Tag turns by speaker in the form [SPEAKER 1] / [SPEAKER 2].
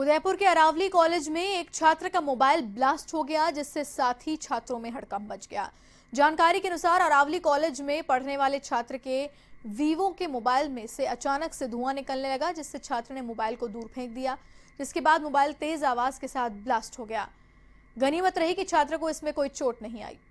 [SPEAKER 1] उदयपुर के अरावली कॉलेज में एक छात्र का मोबाइल ब्लास्ट हो गया जिससे साथी छात्रों में हड़कंप मच गया जानकारी के अनुसार अरावली कॉलेज में पढ़ने वाले छात्र के वीवो के मोबाइल में से अचानक से धुआं निकलने लगा जिससे छात्र ने मोबाइल को दूर फेंक दिया जिसके बाद मोबाइल तेज आवाज के साथ ब्लास्ट हो गया गनीमत रही कि छात्र को इसमें कोई चोट नहीं आई